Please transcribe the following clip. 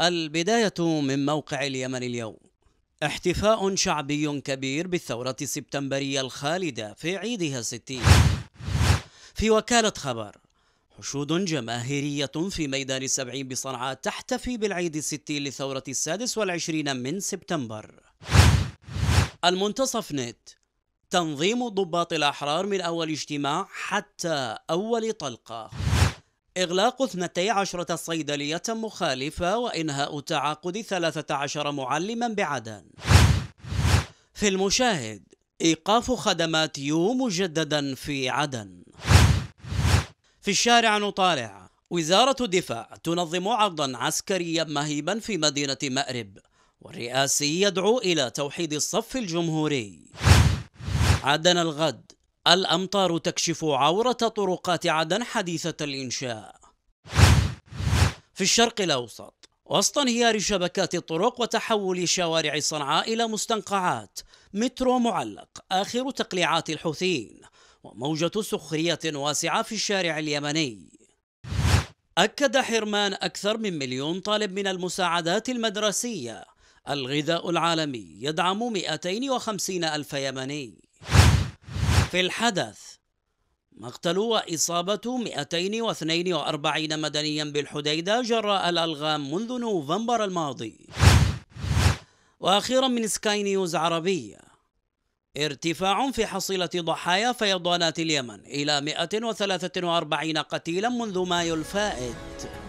البداية من موقع اليمن اليوم احتفاء شعبي كبير بالثورة السبتمبرية الخالدة في عيدها الستين في وكالة خبر حشود جماهيرية في ميدان السبعين بصنعاء تحتفي بالعيد الستين لثورة السادس والعشرين من سبتمبر المنتصف نت تنظيم ضباط الأحرار من أول اجتماع حتى أول طلقة إغلاق 12 صيدلية مخالفة وإنهاء تعاقد 13 معلما بعدن في المشاهد إيقاف خدمات يو مجددا في عدن في الشارع نطالع وزارة الدفاع تنظم عرضا عسكريا مهيبا في مدينة مأرب والرئاسي يدعو إلى توحيد الصف الجمهوري عدن الغد الأمطار تكشف عورة طرقات عدن حديثة الإنشاء في الشرق الأوسط وسط انهيار شبكات الطرق وتحول شوارع صنعاء إلى مستنقعات مترو معلق آخر تقليعات الحوثيين وموجة سخرية واسعة في الشارع اليمني أكد حرمان أكثر من مليون طالب من المساعدات المدرسية الغذاء العالمي يدعم 250 ألف يمني في الحدث مقتل وإصابة 242 مدنيا بالحديدة جراء الألغام منذ نوفمبر الماضي وأخيرا من سكاي نيوز عربية ارتفاع في حصيلة ضحايا فيضانات اليمن إلى 143 قتيلا منذ مايو الفائت